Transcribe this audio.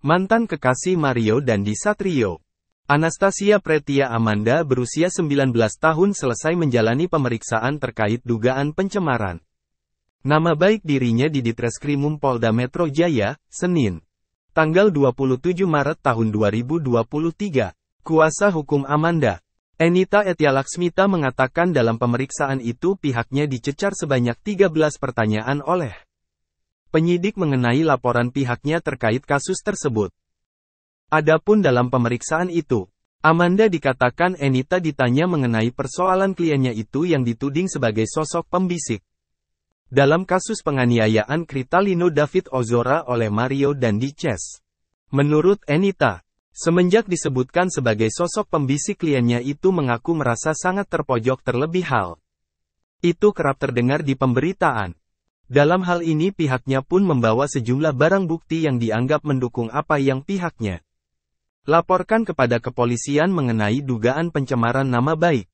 Mantan kekasih Mario Dandi Satrio. Anastasia Pretia Amanda berusia 19 tahun selesai menjalani pemeriksaan terkait dugaan pencemaran. Nama baik dirinya di Ditreskrimum Polda Metro Jaya, Senin. Tanggal 27 Maret tahun 2023. Kuasa hukum Amanda, Enita Etialaksmita mengatakan dalam pemeriksaan itu pihaknya dicecar sebanyak 13 pertanyaan oleh penyidik mengenai laporan pihaknya terkait kasus tersebut. Adapun dalam pemeriksaan itu, Amanda dikatakan Enita ditanya mengenai persoalan kliennya itu yang dituding sebagai sosok pembisik. Dalam kasus penganiayaan Kritalino David Ozora oleh Mario Dices. Menurut Enita, Semenjak disebutkan sebagai sosok pembisik kliennya itu mengaku merasa sangat terpojok terlebih hal. Itu kerap terdengar di pemberitaan. Dalam hal ini pihaknya pun membawa sejumlah barang bukti yang dianggap mendukung apa yang pihaknya laporkan kepada kepolisian mengenai dugaan pencemaran nama baik.